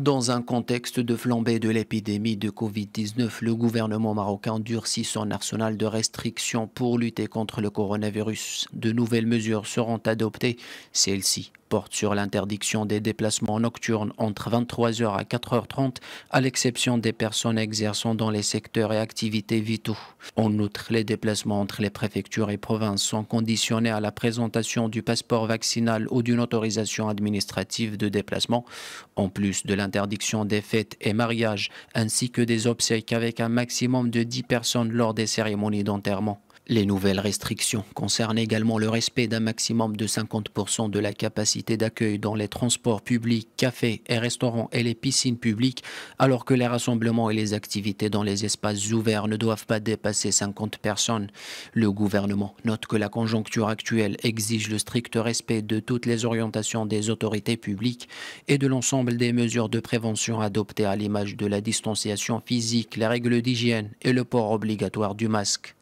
Dans un contexte de flambée de l'épidémie de Covid-19, le gouvernement marocain durcit son arsenal de restrictions pour lutter contre le coronavirus. De nouvelles mesures seront adoptées. Celles-ci porte sur l'interdiction des déplacements nocturnes entre 23h à 4h30, à l'exception des personnes exerçant dans les secteurs et activités vitaux. En outre, les déplacements entre les préfectures et provinces sont conditionnés à la présentation du passeport vaccinal ou d'une autorisation administrative de déplacement, en plus de l'interdiction des fêtes et mariages, ainsi que des obsèques avec un maximum de 10 personnes lors des cérémonies d'enterrement. Les nouvelles restrictions concernent également le respect d'un maximum de 50% de la capacité d'accueil dans les transports publics, cafés et restaurants et les piscines publiques, alors que les rassemblements et les activités dans les espaces ouverts ne doivent pas dépasser 50 personnes. Le gouvernement note que la conjoncture actuelle exige le strict respect de toutes les orientations des autorités publiques et de l'ensemble des mesures de prévention adoptées à l'image de la distanciation physique, les règles d'hygiène et le port obligatoire du masque.